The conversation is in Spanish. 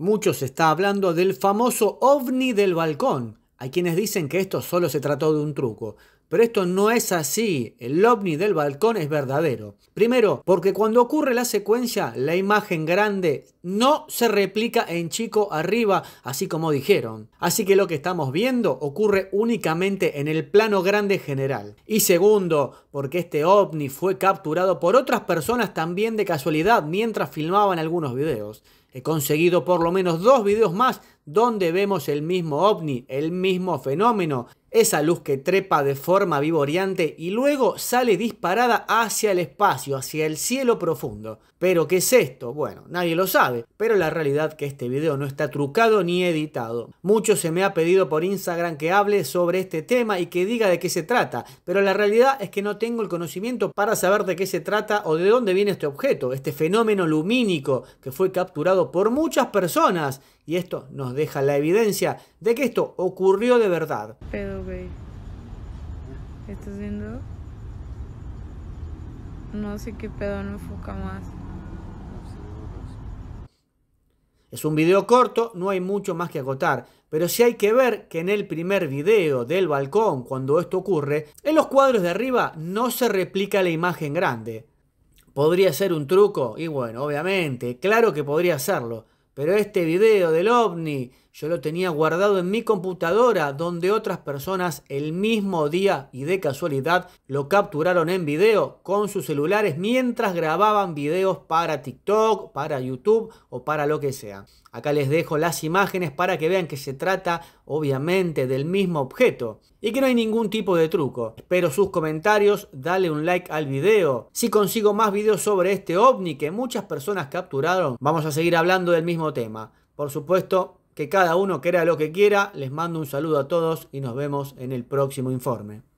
Mucho se está hablando del famoso ovni del balcón, hay quienes dicen que esto solo se trató de un truco, pero esto no es así, el ovni del balcón es verdadero. Primero, porque cuando ocurre la secuencia, la imagen grande no se replica en chico arriba, así como dijeron. Así que lo que estamos viendo ocurre únicamente en el plano grande general. Y segundo, porque este ovni fue capturado por otras personas también de casualidad mientras filmaban algunos videos. He conseguido por lo menos dos videos más donde vemos el mismo ovni, el mismo fenómeno, esa luz que trepa de forma vivoreante y luego sale disparada hacia el espacio, hacia el cielo profundo. ¿Pero qué es esto? Bueno, nadie lo sabe, pero la realidad es que este video no está trucado ni editado. Mucho se me ha pedido por Instagram que hable sobre este tema y que diga de qué se trata, pero la realidad es que no tengo el conocimiento para saber de qué se trata o de dónde viene este objeto, este fenómeno lumínico que fue capturado por muchas personas y esto nos deja la evidencia de que esto ocurrió de verdad. No sé qué pedo, no enfoca más. Es un video corto, no hay mucho más que acotar, pero sí hay que ver que en el primer video del balcón, cuando esto ocurre, en los cuadros de arriba no se replica la imagen grande. ¿Podría ser un truco? Y bueno, obviamente, claro que podría serlo, pero este video del ovni yo lo tenía guardado en mi computadora donde otras personas el mismo día y de casualidad lo capturaron en video con sus celulares mientras grababan videos para TikTok, para YouTube o para lo que sea. Acá les dejo las imágenes para que vean que se trata obviamente del mismo objeto y que no hay ningún tipo de truco. Espero sus comentarios, dale un like al video. Si consigo más videos sobre este ovni que muchas personas capturaron, vamos a seguir hablando del mismo tema. Por supuesto, que cada uno crea lo que quiera. Les mando un saludo a todos y nos vemos en el próximo informe.